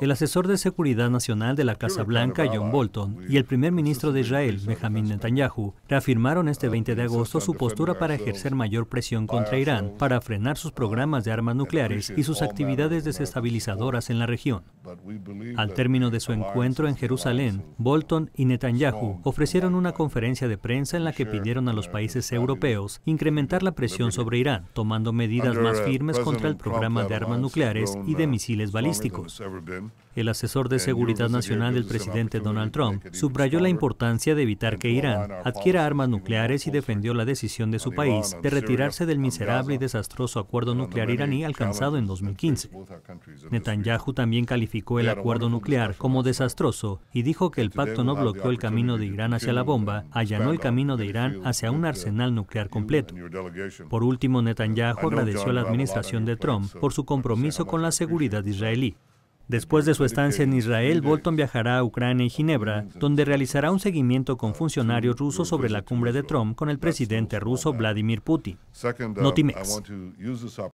El asesor de Seguridad Nacional de la Casa Blanca, John Bolton, y el primer ministro de Israel, Benjamin Netanyahu, reafirmaron este 20 ah, pues, de agosto su postura para ejercer mayor presión contra Irán, para frenar sus programas de ah, armas nucleares y sus actividades desestabilizadoras en la región. Al término de su encuentro en Jerusalén, Bolton y Netanyahu ofrecieron una conferencia de prensa en la que pidieron a los países europeos incrementar la presión sobre Irán, tomando medidas más uh, firmes contra el programa de armas nucleares y de uh, misiles balísticos. El asesor de Seguridad Nacional del presidente Donald Trump subrayó la importancia de evitar que Irán adquiera armas nucleares y defendió la decisión de su país de retirarse del miserable y desastroso acuerdo nuclear iraní alcanzado en 2015. Netanyahu también calificó el acuerdo nuclear como desastroso y dijo que el pacto no bloqueó el camino de Irán hacia la bomba, allanó el camino de Irán hacia un arsenal nuclear completo. Por último, Netanyahu agradeció a la administración de Trump por su compromiso con la seguridad israelí. Después de su estancia en Israel, Bolton viajará a Ucrania y Ginebra, donde realizará un seguimiento con funcionarios rusos sobre la pues, cumbre de Trump con el presidente ruso Vladimir Putin. Uh,